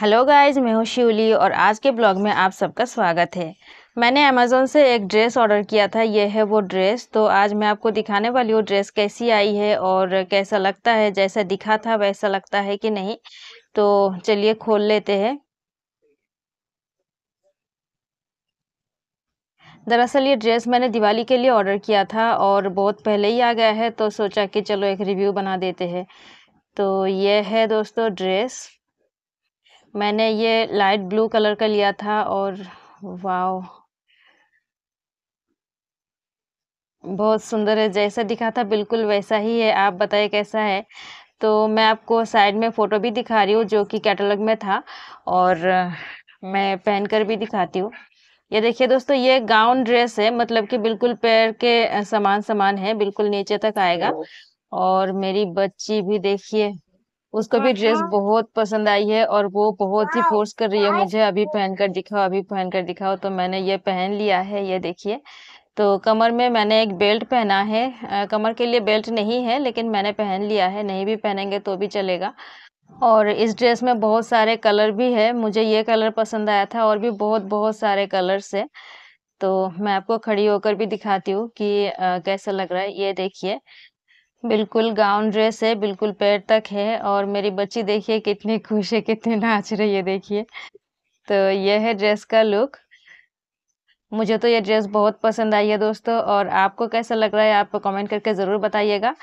Hello guys मैं हूँ शिवली और आज के ब्लॉग में आप सबका स्वागत है मैंने अमेज़ोन से एक ड्रेस ऑर्डर किया था यह है वो ड्रेस तो आज मैं आपको दिखाने वाली हूँ ड्रेस कैसी आई है और कैसा लगता है जैसा दिखा था वैसा लगता है कि नहीं तो चलिए खोल लेते हैं दरअसल ये ड्रेस मैंने दिवाली के लिए ऑर्डर किया था और बहुत पहले ही आ गया है तो सोचा कि चलो एक रिव्यू बना देते हैं तो यह है दोस्तों ड्रेस मैंने ये लाइट ब्लू कलर का लिया था और वाओ बहुत सुंदर है जैसा दिखा था बिल्कुल वैसा ही है आप बताइए कैसा है तो मैं आपको साइड में फ़ोटो भी दिखा रही हूँ जो कि कैटलॉग में था और मैं पहन कर भी दिखाती हूँ ये देखिए दोस्तों ये गाउन ड्रेस है मतलब कि बिल्कुल पैर के समान समान है बिल्कुल नीचे तक आएगा और मेरी बच्ची भी देखिए उसको भी ड्रेस हाँ। बहुत पसंद आई है और वो बहुत ही फोर्स कर रही है मुझे अभी पहन कर दिखाओ अभी पहन कर दिखाओ तो मैंने ये पहन लिया है ये देखिए तो कमर में मैंने एक बेल्ट पहना है आ, कमर के लिए बेल्ट नहीं है लेकिन मैंने पहन लिया है नहीं भी पहनेंगे तो भी चलेगा और इस ड्रेस में बहुत सारे कलर भी है मुझे ये कलर पसंद आया था और भी बहुत बहुत सारे कलर्स है तो मैं आपको खड़ी होकर भी दिखाती हूँ कि आ, कैसा लग रहा है ये देखिए बिल्कुल गाउन ड्रेस है बिल्कुल पैर तक है और मेरी बच्ची देखिए कितनी खुश है कितनी नाच रही है देखिए तो यह है ड्रेस का लुक मुझे तो यह ड्रेस बहुत पसंद आई है दोस्तों और आपको कैसा लग रहा है आप कमेंट करके ज़रूर बताइएगा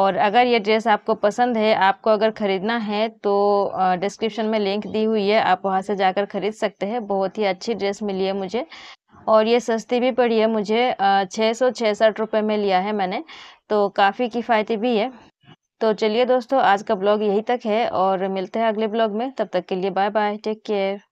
और अगर ये ड्रेस आपको पसंद है आपको अगर ख़रीदना है तो डिस्क्रिप्शन में लिंक दी हुई है आप वहाँ से जाकर ख़रीद सकते हैं बहुत ही अच्छी ड्रेस मिली है मुझे और ये सस्ती भी पड़ी है मुझे छः सौ छियासठ रुपये में लिया है मैंने तो काफ़ी किफ़ायती भी है तो चलिए दोस्तों आज का ब्लॉग यही तक है और मिलते हैं अगले ब्लॉग में तब तक के लिए बाय बाय टेक केयर